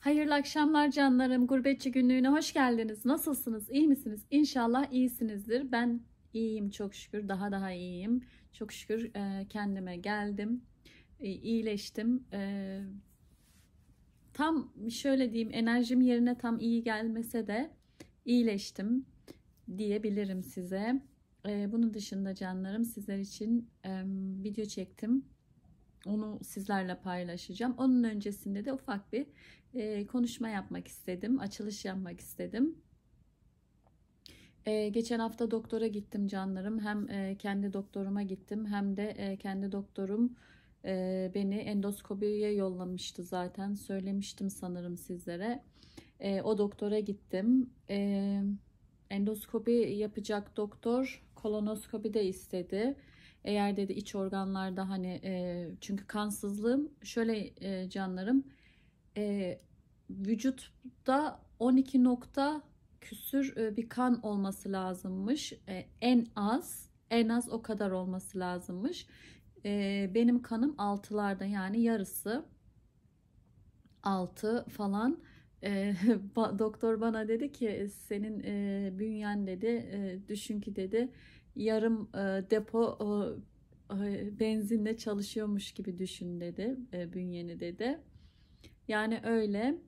Hayırlı akşamlar canlarım. Gurbetçi günlüğüne hoş geldiniz. Nasılsınız? İyi misiniz? İnşallah iyisinizdir. Ben iyiyim çok şükür. Daha daha iyiyim. Çok şükür e, kendime geldim. E, iyileştim. E, tam şöyle diyeyim enerjim yerine tam iyi gelmese de iyileştim diyebilirim size. Bunun dışında canlarım sizler için video çektim. Onu sizlerle paylaşacağım. Onun öncesinde de ufak bir e, konuşma yapmak istedim, açılış yapmak istedim. E, geçen hafta doktora gittim canlarım. Hem e, kendi doktoruma gittim hem de e, kendi doktorum e, beni endoskopiye yollamıştı zaten. Söylemiştim sanırım sizlere. E, o doktora gittim. E, endoskopi yapacak doktor kolonoskopi de istedi. Eğer dedi iç organlarda hani e, çünkü kansızlığım şöyle e, canlarım e, vücutta 12 nokta küsür e, bir kan olması lazımmış. E, en az en az o kadar olması lazımmış. E, benim kanım altılarda yani yarısı 6 falan. E, doktor bana dedi ki e, senin e, bünyen dedi e, düşün ki dedi yarım e, depo e, benzinle çalışıyormuş gibi düşün dedi e, bünyeni dedi. Yani öyle.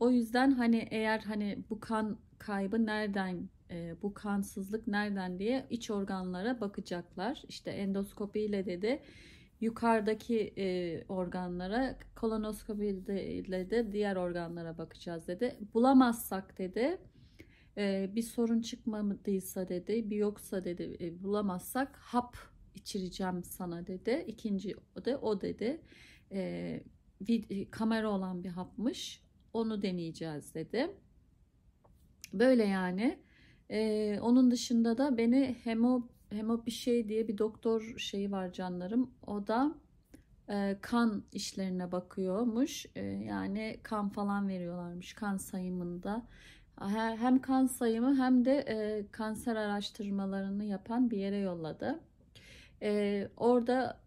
O yüzden hani eğer hani bu kan kaybı nereden e, bu kansızlık nereden diye iç organlara bakacaklar. İşte endoskopiyle dedi yukarıdaki e, organlara kolonoskopiyle de diğer organlara bakacağız dedi. Bulamazsak dedi e, bir sorun çıkmadıysa dedi bir yoksa dedi e, bulamazsak hap içireceğim sana dedi. İkinci o da o dedi. E, bir, e, kamera olan bir hapmış. Onu deneyeceğiz dedim. Böyle yani. Ee, onun dışında da beni hemo hemo bir şey diye bir doktor şeyi var canlarım. O da e, kan işlerine bakıyormuş. E, yani kan falan veriyorlarmış kan sayımında. Hem kan sayımı hem de e, kanser araştırmalarını yapan bir yere yolladı. E, orada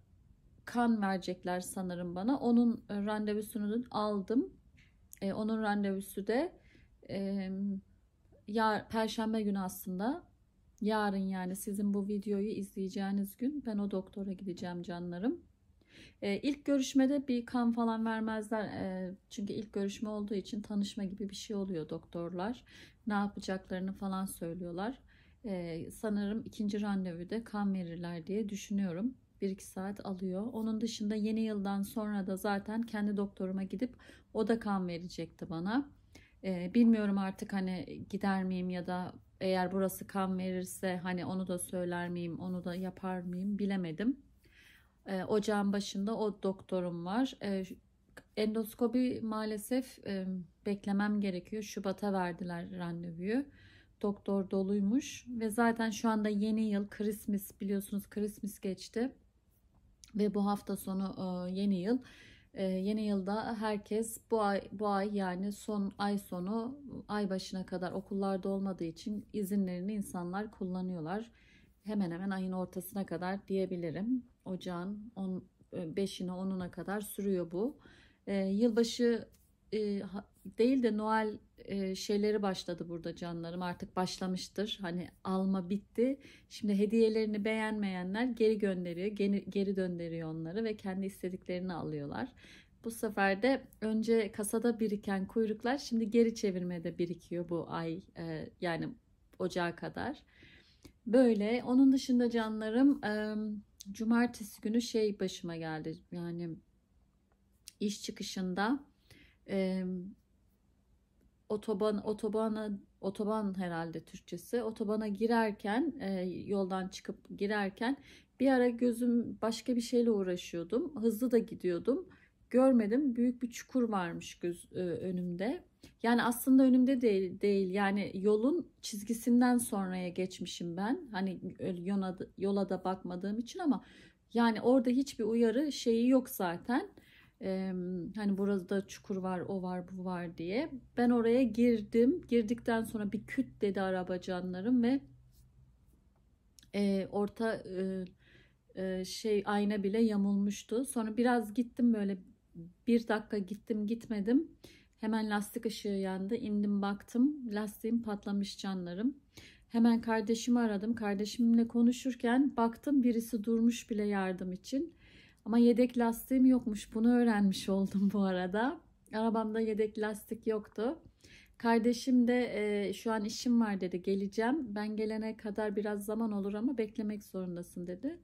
kan verecekler sanırım bana. Onun e, randevusunu aldım. E, onun randevusu de e, yar, perşembe günü aslında. Yarın yani sizin bu videoyu izleyeceğiniz gün ben o doktora gideceğim canlarım. E, ilk görüşmede bir kan falan vermezler. E, çünkü ilk görüşme olduğu için tanışma gibi bir şey oluyor doktorlar. Ne yapacaklarını falan söylüyorlar. E, sanırım ikinci randevuda kan verirler diye düşünüyorum. Bir iki saat alıyor. Onun dışında yeni yıldan sonra da zaten kendi doktoruma gidip o da kan verecekti bana. Ee, bilmiyorum artık hani gider miyim ya da eğer burası kan verirse hani onu da söyler miyim, onu da yapar mıyım bilemedim. Ee, ocağın başında o doktorum var. Ee, endoskopi maalesef e, beklemem gerekiyor. Şubat'a verdiler randevuyu doktor doluymuş ve zaten şu anda yeni yıl Christmas biliyorsunuz Christmas geçti. Ve bu hafta sonu e, yeni yıl. E, yeni yılda herkes bu ay, bu ay yani son ay sonu ay başına kadar okullarda olmadığı için izinlerini insanlar kullanıyorlar. Hemen hemen ayın ortasına kadar diyebilirim. Ocağın 5'ine e, 10'una kadar sürüyor bu. Yılbaşı değil de Noel e, şeyleri başladı burada canlarım. Artık başlamıştır. Hani alma bitti. Şimdi hediyelerini beğenmeyenler geri gönderiyor. Geri, geri döndürüyor onları ve kendi istediklerini alıyorlar. Bu sefer de önce kasada biriken kuyruklar şimdi geri çevirmede birikiyor bu ay e, yani ocağa kadar. Böyle onun dışında canlarım e, cumartesi günü şey başıma geldi yani iş çıkışında e, otoban otobana otoban herhalde Türkçesi otobana girerken e, yoldan çıkıp girerken bir ara gözüm başka bir şeyle uğraşıyordum. Hızlı da gidiyordum. Görmedim. Büyük bir çukur varmış göz e, önümde. Yani aslında önümde değil değil. Yani yolun çizgisinden sonraya geçmişim ben. Hani e, yola, yola da bakmadığım için ama yani orada hiçbir uyarı şeyi yok zaten. Ee, hani burada çukur var, o var, bu var diye. Ben oraya girdim. Girdikten sonra bir küt dedi araba canlarım ve e, orta e, e, şey ayna bile yamulmuştu. Sonra biraz gittim böyle bir dakika gittim gitmedim. Hemen lastik ışığı yandı. indim baktım. Lastiğim patlamış canlarım. Hemen kardeşimi aradım. Kardeşimle konuşurken baktım birisi durmuş bile yardım için. Ama yedek lastiğim yokmuş. Bunu öğrenmiş oldum bu arada. Arabamda yedek lastik yoktu. Kardeşim de e, şu an işim var dedi geleceğim. Ben gelene kadar biraz zaman olur ama beklemek zorundasın dedi.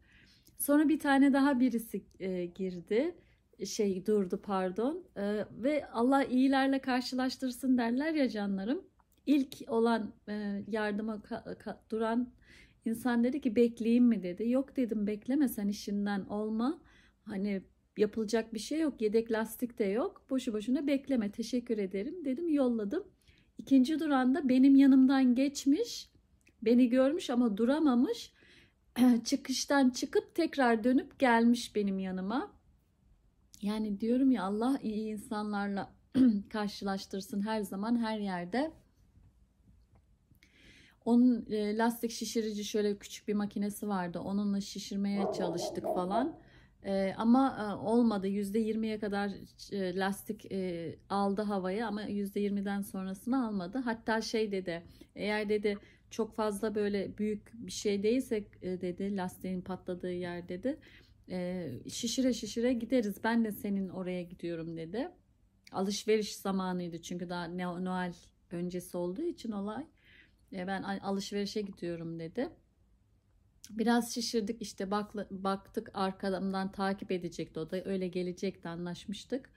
Sonra bir tane daha birisi e, girdi. Şey durdu pardon. E, ve Allah iyilerle karşılaştırsın derler ya canlarım. İlk olan e, yardıma ka- ka- duran insan dedi ki bekleyeyim mi dedi. Yok dedim bekleme sen işinden olma. Hani yapılacak bir şey yok. Yedek lastik de yok. Boşu boşuna bekleme. Teşekkür ederim dedim. Yolladım. İkinci duranda benim yanımdan geçmiş. Beni görmüş ama duramamış. Çıkıştan çıkıp tekrar dönüp gelmiş benim yanıma. Yani diyorum ya Allah iyi insanlarla karşılaştırsın her zaman her yerde. Onun e, lastik şişirici şöyle küçük bir makinesi vardı. Onunla şişirmeye çalıştık falan. E, ama e, olmadı. %20'ye kadar e, lastik e, aldı havaya ama %20'den sonrasını almadı. Hatta şey dedi eğer dedi çok fazla böyle büyük bir şey değilse e, dedi lastiğin patladığı yer dedi. E, şişire şişire gideriz ben de senin oraya gidiyorum dedi. Alışveriş zamanıydı çünkü daha Noel öncesi olduğu için olay. E, ben alışverişe gidiyorum dedi. Biraz şişirdik işte bakla, baktık arkamdan takip edecekti o da öyle gelecekti anlaşmıştık.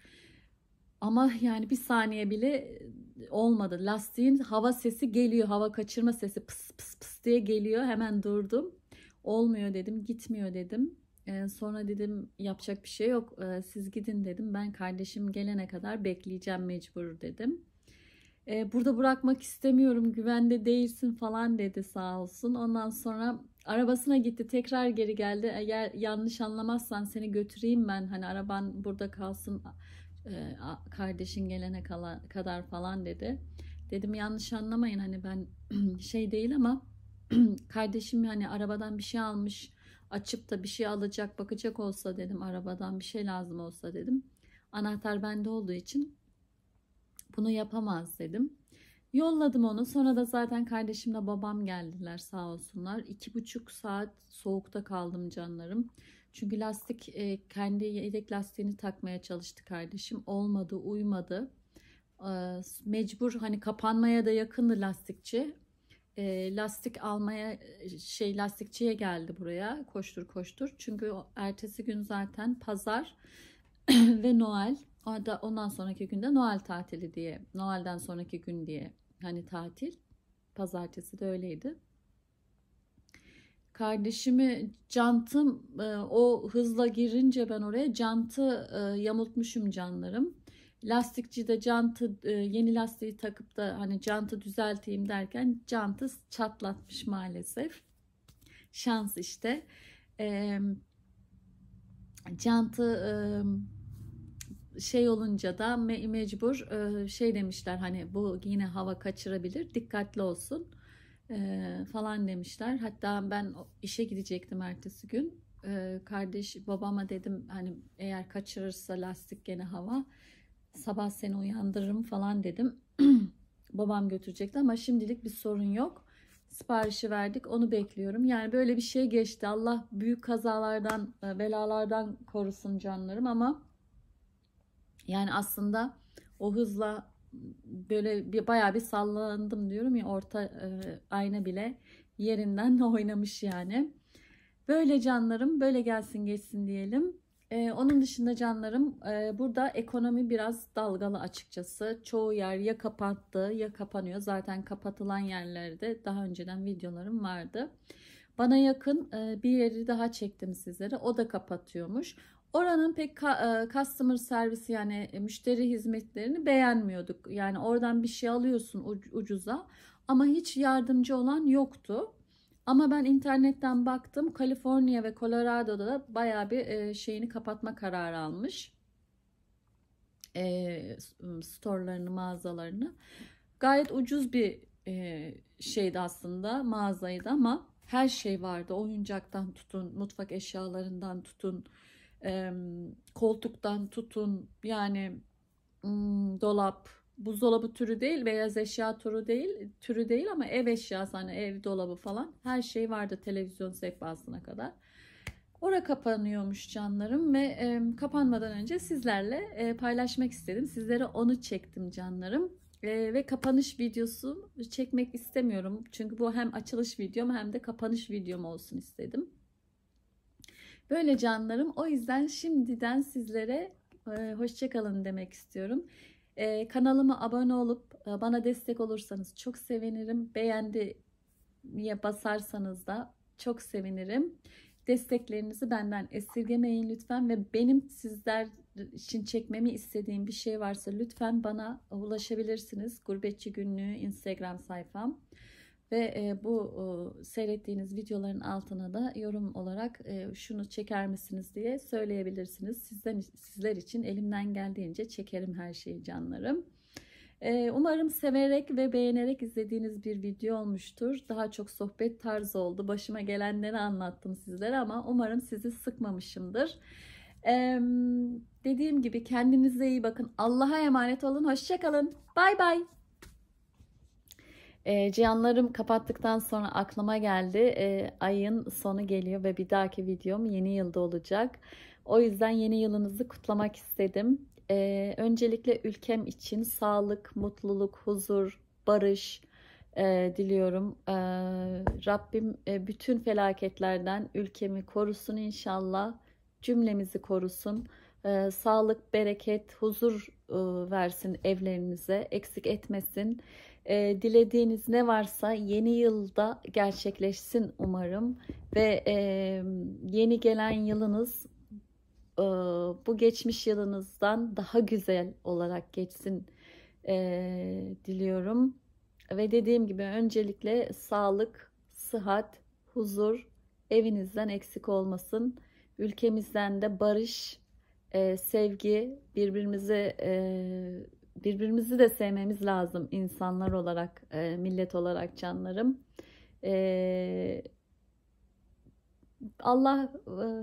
Ama yani bir saniye bile e, olmadı. Lastiğin hava sesi geliyor. Hava kaçırma sesi pıs pıs pıs diye geliyor. Hemen durdum. Olmuyor dedim. Gitmiyor dedim. Ee, sonra dedim yapacak bir şey yok. Ee, siz gidin dedim. Ben kardeşim gelene kadar bekleyeceğim mecbur dedim. Ee, burada bırakmak istemiyorum. Güvende değilsin falan dedi sağ olsun. Ondan sonra arabasına gitti tekrar geri geldi eğer yanlış anlamazsan seni götüreyim ben hani araban burada kalsın e, kardeşin gelene kadar falan dedi dedim yanlış anlamayın hani ben şey değil ama kardeşim hani arabadan bir şey almış açıp da bir şey alacak bakacak olsa dedim arabadan bir şey lazım olsa dedim anahtar bende olduğu için bunu yapamaz dedim Yolladım onu. Sonra da zaten kardeşimle babam geldiler sağ olsunlar. İki buçuk saat soğukta kaldım canlarım. Çünkü lastik e, kendi yedek lastiğini takmaya çalıştı kardeşim. Olmadı, uymadı. E, mecbur hani kapanmaya da yakındı lastikçi. E, lastik almaya şey lastikçiye geldi buraya koştur koştur. Çünkü ertesi gün zaten pazar ve Noel. Ondan sonraki günde Noel tatili diye, Noel'den sonraki gün diye Hani tatil. Pazartesi de öyleydi. Kardeşimi cantım e, o hızla girince ben oraya cantı e, yamultmuşum canlarım. Lastikçi de cantı e, yeni lastiği takıp da hani cantı düzelteyim derken cantı çatlatmış maalesef. Şans işte. Cantı şey olunca da me mecbur e, şey demişler hani bu yine hava kaçırabilir dikkatli olsun e, falan demişler. Hatta ben işe gidecektim ertesi gün. E, kardeş babama dedim hani eğer kaçırırsa lastik gene hava sabah seni uyandırırım falan dedim. Babam götürecekti ama şimdilik bir sorun yok. Siparişi verdik onu bekliyorum. Yani böyle bir şey geçti. Allah büyük kazalardan, e, belalardan korusun canlarım ama yani aslında o hızla böyle bir, bayağı bir sallandım diyorum ya orta e, ayna bile yerinden oynamış yani. Böyle canlarım böyle gelsin geçsin diyelim. Ee, onun dışında canlarım e, burada ekonomi biraz dalgalı açıkçası. Çoğu yer ya kapattı ya kapanıyor. Zaten kapatılan yerlerde daha önceden videolarım vardı. Bana yakın e, bir yeri daha çektim sizlere. O da kapatıyormuş. Oranın pek e, customer servisi yani e, müşteri hizmetlerini beğenmiyorduk. Yani oradan bir şey alıyorsun ucuza ama hiç yardımcı olan yoktu. Ama ben internetten baktım. Kaliforniya ve Colorado'da da bayağı bir e, şeyini kapatma kararı almış. E, ıı, storelarını, mağazalarını. Gayet ucuz bir e, şeydi aslında mağazaydı ama her şey vardı. Oyuncaktan tutun, mutfak eşyalarından tutun, e, koltuktan tutun yani hmm, dolap buzdolabı türü değil beyaz eşya türü değil türü değil ama ev eşyası hani ev dolabı falan her şey vardı televizyon sehpasına kadar. Ora kapanıyormuş canlarım ve e, kapanmadan önce sizlerle e, paylaşmak istedim. Sizlere onu çektim canlarım. E, ve kapanış videosu çekmek istemiyorum. Çünkü bu hem açılış videom hem de kapanış videom olsun istedim. Böyle canlarım o yüzden şimdiden sizlere e, hoşçakalın demek istiyorum. E, kanalıma abone olup e, bana destek olursanız çok sevinirim. Beğendiye basarsanız da çok sevinirim. Desteklerinizi benden esirgemeyin lütfen ve benim sizler için çekmemi istediğim bir şey varsa lütfen bana ulaşabilirsiniz. Gurbetçi Günlüğü Instagram sayfam. Ve e, bu e, seyrettiğiniz videoların altına da yorum olarak e, şunu çeker misiniz diye söyleyebilirsiniz. Sizden, sizler için elimden geldiğince çekerim her şeyi canlarım. E, umarım severek ve beğenerek izlediğiniz bir video olmuştur. Daha çok sohbet tarzı oldu. Başıma gelenleri anlattım sizlere ama umarım sizi sıkmamışımdır. Ee, dediğim gibi kendinize iyi bakın. Allah'a emanet olun. Hoşçakalın. Bay bay. E, Cihanlarım kapattıktan sonra aklıma geldi. E, ayın sonu geliyor ve bir dahaki videom yeni yılda olacak. O yüzden yeni yılınızı kutlamak istedim. E, öncelikle ülkem için sağlık, mutluluk, huzur, barış e, diliyorum. E, Rabbim e, bütün felaketlerden ülkemi korusun inşallah. Cümlemizi korusun. E, sağlık, bereket, huzur e, versin evlerinize. Eksik etmesin. E, dilediğiniz ne varsa yeni yılda gerçekleşsin umarım ve e, yeni gelen yılınız e, bu geçmiş yılınızdan daha güzel olarak geçsin e, diliyorum. Ve dediğim gibi öncelikle sağlık, sıhhat, huzur evinizden eksik olmasın. Ülkemizden de barış, e, sevgi, birbirimize e, birbirimizi de sevmemiz lazım insanlar olarak, e, millet olarak canlarım. E, Allah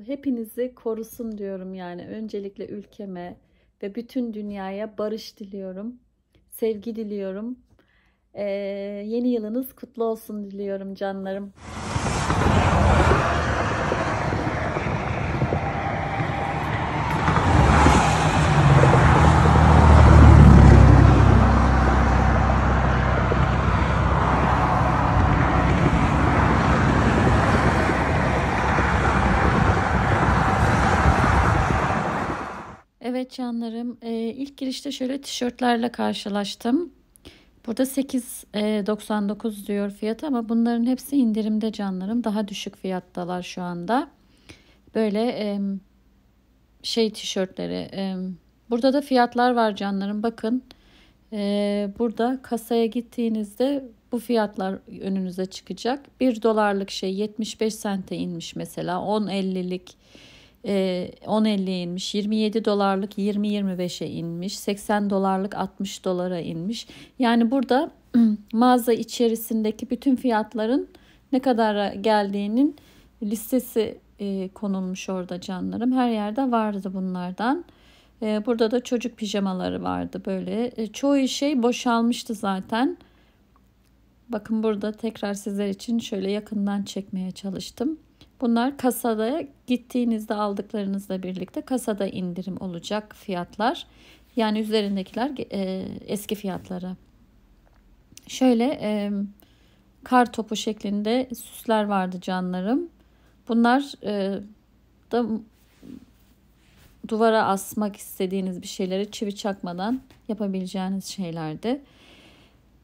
e, hepinizi korusun diyorum yani. Öncelikle ülkeme ve bütün dünyaya barış diliyorum. Sevgi diliyorum. E, yeni yılınız kutlu olsun diliyorum canlarım. Evet canlarım e, ilk girişte şöyle tişörtlerle karşılaştım. Burada 8.99 e, diyor fiyatı ama bunların hepsi indirimde canlarım. Daha düşük fiyattalar şu anda. Böyle e, şey tişörtleri. E, burada da fiyatlar var canlarım. Bakın e, burada kasaya gittiğinizde bu fiyatlar önünüze çıkacak. 1 dolarlık şey 75 sente inmiş mesela. 10.50'lik 10.50'ye ee, inmiş, 27 dolarlık 20-25'e inmiş, 80 dolarlık 60 dolara inmiş. Yani burada mağaza içerisindeki bütün fiyatların ne kadar geldiğinin listesi e, konulmuş orada canlarım. Her yerde vardı bunlardan. E, burada da çocuk pijamaları vardı böyle. E, çoğu şey boşalmıştı zaten. Bakın burada tekrar sizler için şöyle yakından çekmeye çalıştım. Bunlar kasada gittiğinizde aldıklarınızla birlikte kasada indirim olacak fiyatlar. Yani üzerindekiler e, eski fiyatları. Şöyle e, kar topu şeklinde süsler vardı canlarım. Bunlar e, da duvara asmak istediğiniz bir şeyleri çivi çakmadan yapabileceğiniz şeylerdi.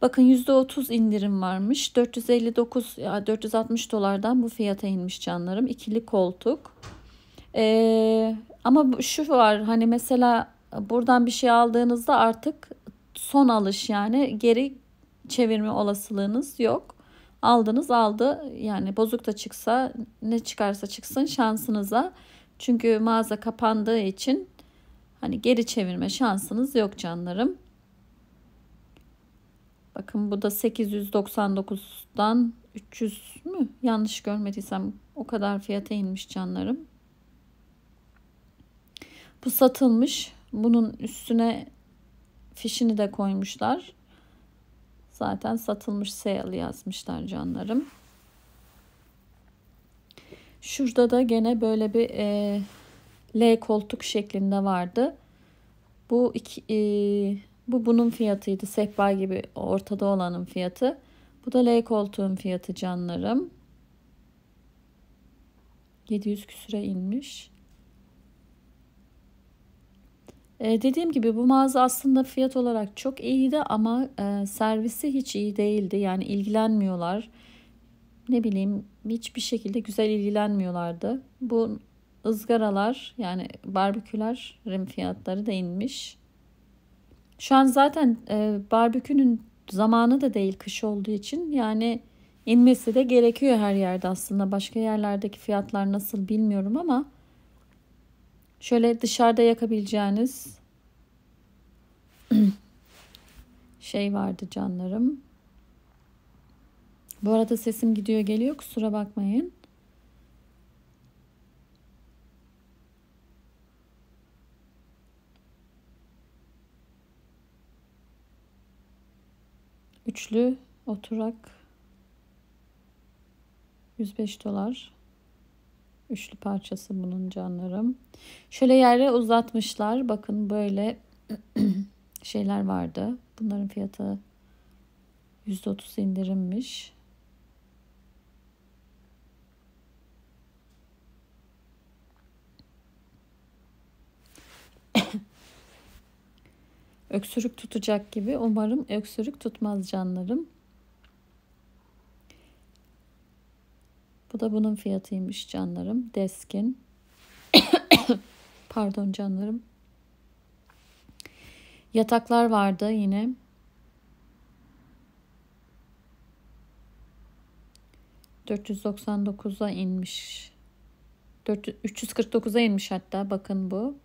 Bakın %30 indirim varmış. 459 ya 460 dolardan bu fiyata inmiş canlarım. İkili koltuk. Ee, ama şu var hani mesela buradan bir şey aldığınızda artık son alış yani geri çevirme olasılığınız yok. Aldınız aldı yani bozuk da çıksa ne çıkarsa çıksın şansınıza. Çünkü mağaza kapandığı için hani geri çevirme şansınız yok canlarım. Bakın bu da 899'dan 300 mü? Yanlış görmediysem o kadar fiyata inmiş canlarım. Bu satılmış. Bunun üstüne fişini de koymuşlar. Zaten satılmış sale yazmışlar canlarım. Şurada da gene böyle bir e, L koltuk şeklinde vardı. Bu iki, e, bu bunun fiyatıydı. Sehpa gibi ortada olanın fiyatı. Bu da L koltuğun fiyatı canlarım. 700 küsüre inmiş. Ee, dediğim gibi bu mağaza aslında fiyat olarak çok iyiydi ama e, servisi hiç iyi değildi. Yani ilgilenmiyorlar. Ne bileyim hiçbir şekilde güzel ilgilenmiyorlardı. Bu ızgaralar yani barbekülerin fiyatları da inmiş. Şu an zaten e, barbekünün zamanı da değil kış olduğu için yani inmesi de gerekiyor her yerde aslında. Başka yerlerdeki fiyatlar nasıl bilmiyorum ama şöyle dışarıda yakabileceğiniz şey vardı canlarım. Bu arada sesim gidiyor geliyor kusura bakmayın. Üçlü oturak 105 dolar. Üçlü parçası bunun canlarım. Şöyle yere uzatmışlar. Bakın böyle şeyler vardı. Bunların fiyatı %30 indirilmiş. öksürük tutacak gibi. Umarım öksürük tutmaz canlarım. Bu da bunun fiyatıymış canlarım. Deskin. Pardon canlarım. Yataklar vardı yine. ...499'a inmiş. 349'a inmiş hatta bakın bu.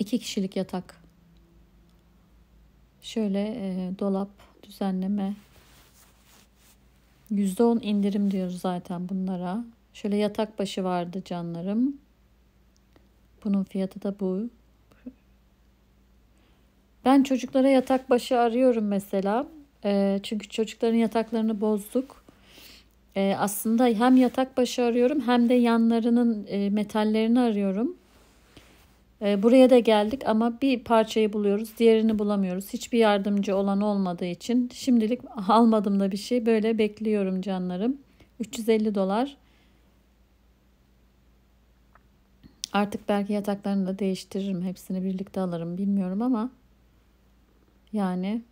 iki kişilik yatak. Şöyle e, dolap düzenleme. %10 indirim diyoruz zaten bunlara. Şöyle yatak başı vardı canlarım. Bunun fiyatı da bu. Ben çocuklara yatak başı arıyorum mesela. E, çünkü çocukların yataklarını bozduk. E, aslında hem yatak başı arıyorum hem de yanlarının e, metallerini arıyorum. Ee, buraya da geldik ama bir parçayı buluyoruz, diğerini bulamıyoruz. Hiçbir yardımcı olan olmadığı için şimdilik almadım da bir şey. Böyle bekliyorum canlarım. 350 dolar. Artık belki yataklarını da değiştiririm. Hepsini birlikte alırım bilmiyorum ama yani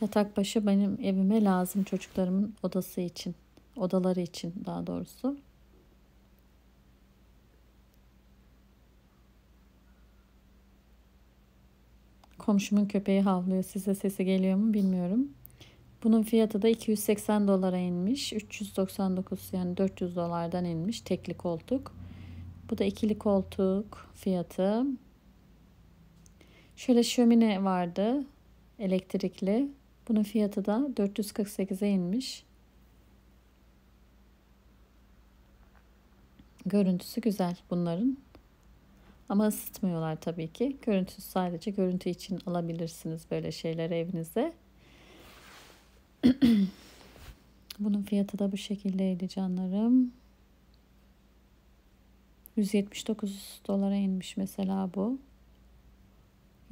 yatak başı benim evime lazım çocuklarımın odası için. Odaları için daha doğrusu. Komşumun köpeği havlıyor. Size sesi geliyor mu bilmiyorum. Bunun fiyatı da 280 dolara inmiş. 399 yani 400 dolardan inmiş tekli koltuk. Bu da ikili koltuk fiyatı. Şöyle şömine vardı elektrikli. Bunun fiyatı da 448'e inmiş. Görüntüsü güzel bunların. Ama ısıtmıyorlar tabii ki. Görüntü sadece görüntü için alabilirsiniz böyle şeyler evinize. Bunun fiyatı da bu şekildeydi canlarım. 179 dolara inmiş mesela bu.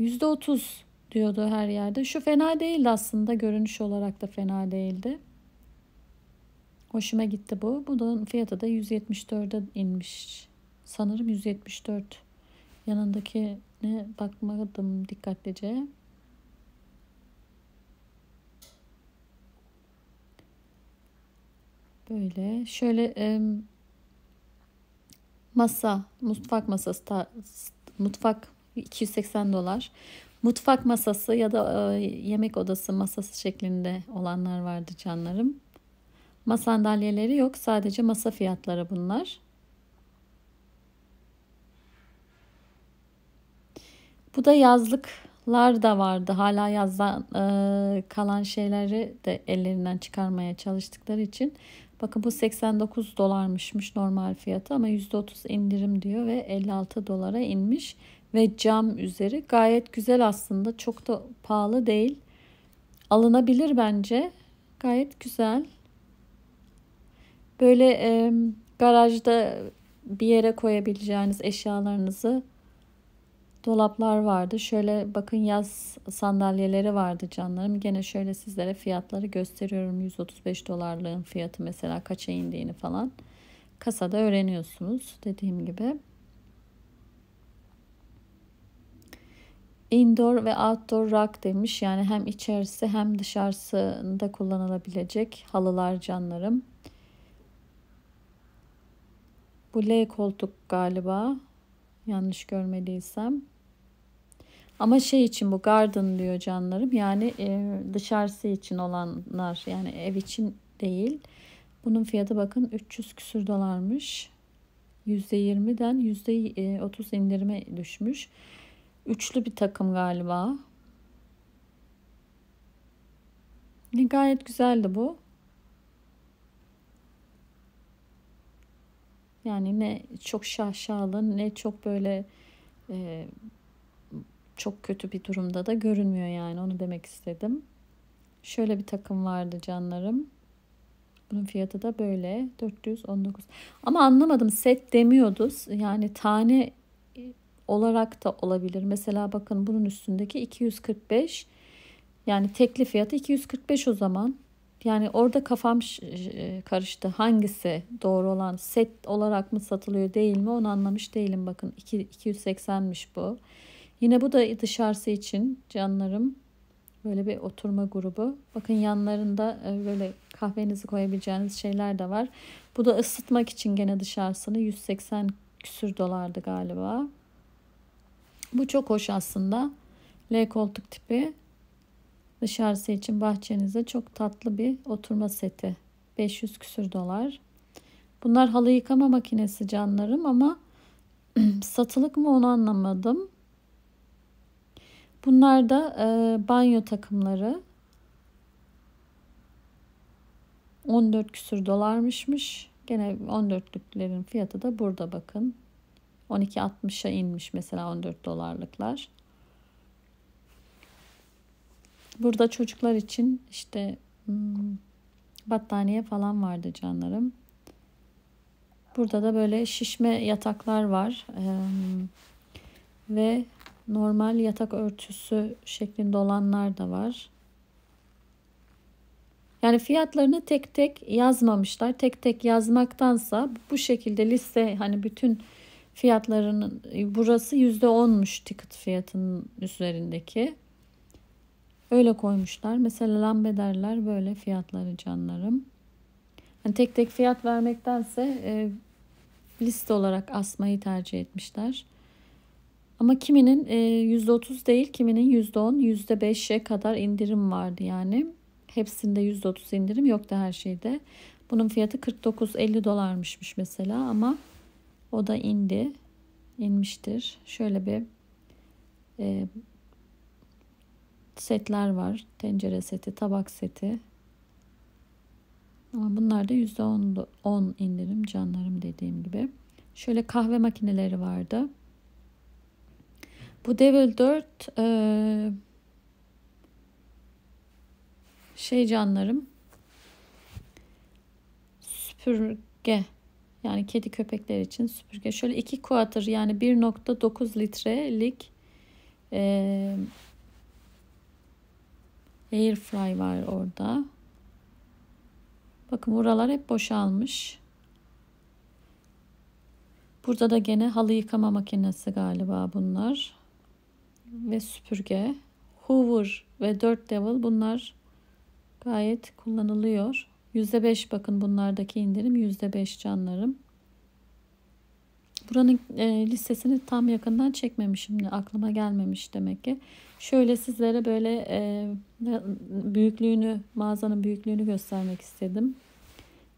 %30 diyordu her yerde. Şu fena değildi aslında. Görünüş olarak da fena değildi. Hoşuma gitti bu. Bunun fiyatı da 174'e inmiş. Sanırım 174 ne bakmadım dikkatlice. Böyle şöyle e, masa, mutfak masası ta, mutfak 280 dolar. Mutfak masası ya da e, yemek odası masası şeklinde olanlar vardı canlarım. masandalyeleri yok. Sadece masa fiyatları bunlar. Bu da yazlıklar da vardı. Hala yazdan e, kalan şeyleri de ellerinden çıkarmaya çalıştıkları için. Bakın bu 89 dolarmışmış normal fiyatı ama %30 indirim diyor ve 56 dolara inmiş. Ve cam üzeri gayet güzel aslında. Çok da pahalı değil. Alınabilir bence. Gayet güzel. Böyle e, garajda bir yere koyabileceğiniz eşyalarınızı dolaplar vardı. Şöyle bakın yaz sandalyeleri vardı canlarım. Gene şöyle sizlere fiyatları gösteriyorum. 135 dolarlığın fiyatı mesela kaça indiğini falan. Kasada öğreniyorsunuz dediğim gibi. Indoor ve outdoor rack demiş. Yani hem içerisi hem dışarısında kullanılabilecek halılar canlarım. Bu L koltuk galiba. Yanlış görmediysem. Ama şey için bu garden diyor canlarım. Yani e, dışarısı için olanlar yani ev için değil. Bunun fiyatı bakın 300 küsür dolarmış. %20'den %30 indirime düşmüş. Üçlü bir takım galiba. ne Gayet güzeldi bu. Yani ne çok şaşalı ne çok böyle e, çok kötü bir durumda da görünmüyor yani onu demek istedim. Şöyle bir takım vardı canlarım. Bunun fiyatı da böyle 419. Ama anlamadım set demiyordu. Yani tane olarak da olabilir. Mesela bakın bunun üstündeki 245. Yani tekli fiyatı 245 o zaman. Yani orada kafam e, karıştı. Hangisi doğru olan set olarak mı satılıyor değil mi onu anlamış değilim. Bakın 2, 280'miş bu. Yine bu da dışarısı için canlarım. Böyle bir oturma grubu. Bakın yanlarında e, böyle kahvenizi koyabileceğiniz şeyler de var. Bu da ısıtmak için gene dışarısını 180 küsür dolardı galiba. Bu çok hoş aslında. L koltuk tipi. Dışarısı için bahçenize çok tatlı bir oturma seti. 500 küsür dolar. Bunlar halı yıkama makinesi canlarım ama satılık mı onu anlamadım. Bunlar da e, banyo takımları. 14 küsür dolarmışmış. Gene 14'lüklerin fiyatı da burada bakın. 12.60'a inmiş mesela 14 dolarlıklar. Burada çocuklar için işte hmm, battaniye falan vardı canlarım. Burada da böyle şişme yataklar var. Ee, ve normal yatak örtüsü şeklinde olanlar da var. Yani fiyatlarını tek tek yazmamışlar. Tek tek yazmaktansa bu şekilde liste hani bütün fiyatlarının burası %10'muş ticket fiyatının üzerindeki. Öyle koymuşlar. Mesela lambederler böyle fiyatları canlarım. Yani tek tek fiyat vermektense e, liste olarak asmayı tercih etmişler. Ama kiminin %30 e, değil, kiminin %10, %5'e kadar indirim vardı yani. Hepsinde %30 indirim yoktu her şeyde. Bunun fiyatı 49-50 dolarmışmış mesela ama o da indi. inmiştir. Şöyle bir e, setler var. Tencere seti, tabak seti. Ama bunlar da %10 10 indirim canlarım dediğim gibi. Şöyle kahve makineleri vardı. Bu Devil 4 e, şey canlarım süpürge yani kedi köpekler için süpürge. Şöyle 2 kuatır yani 1.9 litrelik e, air fry var orada. Bakın buralar hep boşalmış. Burada da gene halı yıkama makinesi galiba bunlar ve süpürge. Hoover ve Dirt Devil bunlar gayet kullanılıyor. %5 bakın bunlardaki indirim %5 canlarım. Buranın e, listesini tam yakından çekmemişim. Aklıma gelmemiş demek ki. Şöyle sizlere böyle e, büyüklüğünü, mağazanın büyüklüğünü göstermek istedim.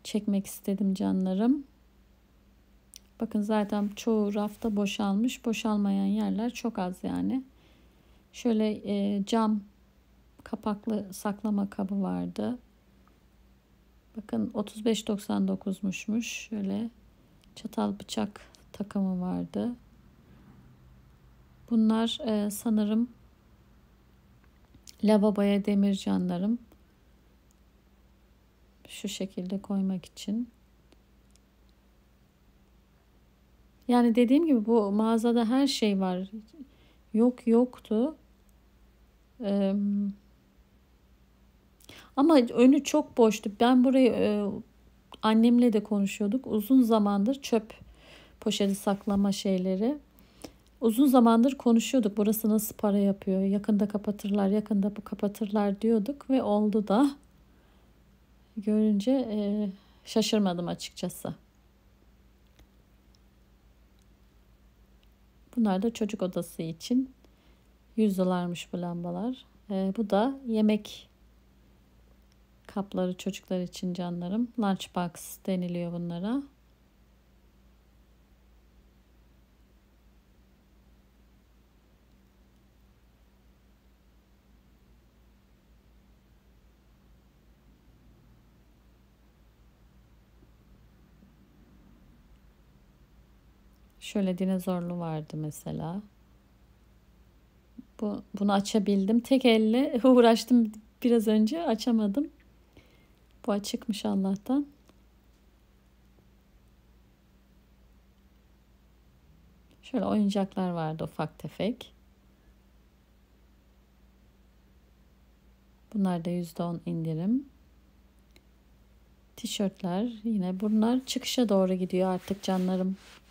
Çekmek istedim canlarım. Bakın zaten çoğu rafta boşalmış. Boşalmayan yerler çok az yani. Şöyle e, cam kapaklı saklama kabı vardı. Bakın 35.99'muşmuş. Şöyle çatal bıçak takımı vardı. Bunlar e, sanırım lavaboya demir canlarım. Şu şekilde koymak için. Yani dediğim gibi bu mağazada her şey var. Yok yoktu ama önü çok boştu. Ben burayı e, annemle de konuşuyorduk. Uzun zamandır çöp poşeti saklama şeyleri. Uzun zamandır konuşuyorduk. Burası nasıl para yapıyor? Yakında kapatırlar, yakında bu kapatırlar diyorduk ve oldu da. Görünce e, şaşırmadım açıkçası. Bunlar da çocuk odası için 100 dolarmış bu lambalar. E, bu da yemek kapları çocuklar için canlarım. Lunchbox deniliyor bunlara. Şöyle dinozorlu vardı mesela. Bu, bunu açabildim. Tek elle uğraştım biraz önce açamadım. Bu açıkmış Allah'tan. Şöyle oyuncaklar vardı ufak tefek. Bunlar da %10 indirim. Tişörtler yine bunlar çıkışa doğru gidiyor artık canlarım.